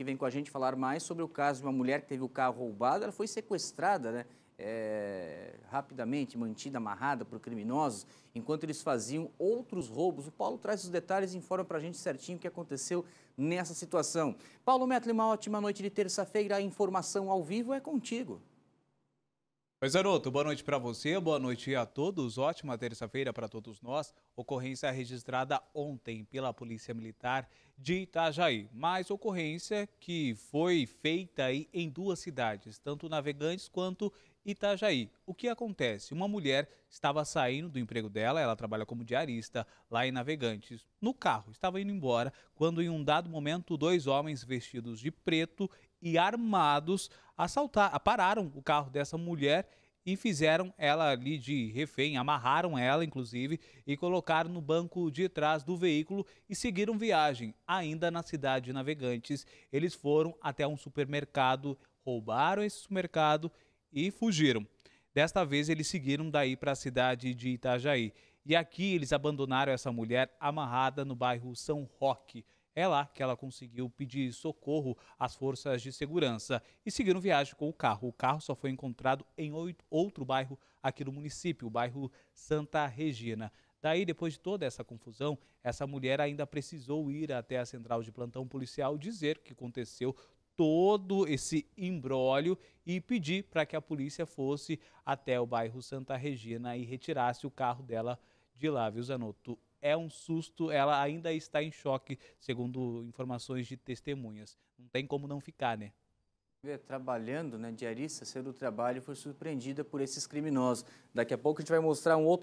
que vem com a gente falar mais sobre o caso de uma mulher que teve o carro roubado. Ela foi sequestrada, né? É, rapidamente mantida amarrada por criminosos, enquanto eles faziam outros roubos. O Paulo traz os detalhes e informa para a gente certinho o que aconteceu nessa situação. Paulo Metli, uma ótima noite de terça-feira. A informação ao vivo é contigo. Oi, Zanotto, boa noite para você, boa noite a todos. Ótima terça-feira para todos nós. Ocorrência registrada ontem pela Polícia Militar de Itajaí, mas ocorrência que foi feita aí em duas cidades, tanto Navegantes quanto Itajaí. O que acontece? Uma mulher estava saindo do emprego dela, ela trabalha como diarista lá em Navegantes, no carro, estava indo embora, quando em um dado momento dois homens vestidos de preto e armados assaltar, pararam o carro dessa mulher e fizeram ela ali de refém, amarraram ela, inclusive, e colocaram no banco de trás do veículo e seguiram viagem, ainda na cidade de Navegantes. Eles foram até um supermercado, roubaram esse supermercado e fugiram. Desta vez, eles seguiram daí para a cidade de Itajaí. E aqui eles abandonaram essa mulher amarrada no bairro São Roque. É lá que ela conseguiu pedir socorro às forças de segurança e seguiram viagem com o carro. O carro só foi encontrado em outro bairro aqui do município, o bairro Santa Regina. Daí, depois de toda essa confusão, essa mulher ainda precisou ir até a central de plantão policial dizer que aconteceu todo esse imbróglio e pedir para que a polícia fosse até o bairro Santa Regina e retirasse o carro dela de lá, viu, Zanotto? é um susto, ela ainda está em choque, segundo informações de testemunhas. Não tem como não ficar, né? É, trabalhando, né, diarista, sendo do trabalho, foi surpreendida por esses criminosos. Daqui a pouco a gente vai mostrar um outro